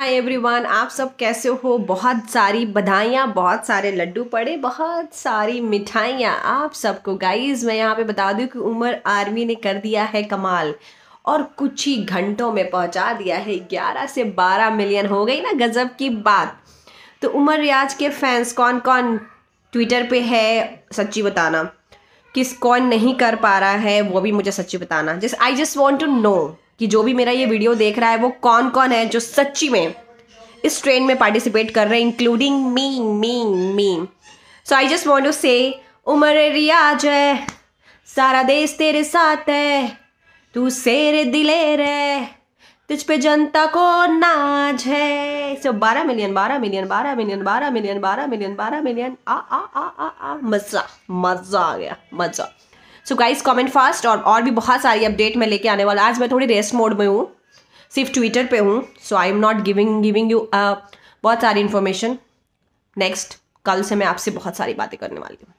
hi everyone आप सब कैसे हो बहुत सारी बधाइयाँ बहुत सारे लड्डू पड़े बहुत सारी मिठाइयाँ आप सबको गाइस मैं यहाँ पे बता दूँ कि उमर आर्मी ने कर दिया है कमाल और कुछ ही घंटों में पहुँचा दिया है 11 से 12 मिलियन हो गई ना गज़ब की बात तो उमर रियाज के फैंस कौन कौन ट्विटर पे है सच्ची बताना किस कौन नहीं कर पा रहा है वो भी मुझे सच्ची बताना जैसे I just want to know कि जो भी मेरा ये वीडियो देख रहा है वो कौन कौन है जो सच्ची में इस ट्रेन में पार्टिसिपेट कर रहे हैं including me me me so I just want to say Umar रियाज है सारा देश तेरे साथ है तू शेर दिलेर है तुझ पे जनता को नाज है सो बारह मिलियन बारह मिलियन बारह मिलियन बारह मिलियन बारह मिलियन बारह मिलियन आ आ आ आ आ मज़ा मज़ा आ गया मज़ा सो गाइस कमेंट फास्ट और और भी बहुत सारी अपडेट मैं लेके आने वाला आज मैं थोड़ी रेस्ट मोड में हूँ सिर्फ ट्विटर पे हूँ so I am not giving giving you बहुत सारी इन्फॉर्मेशन नेक्स्ट कल से मैं आपसे बहुत सारी बातें करने वाली हूँ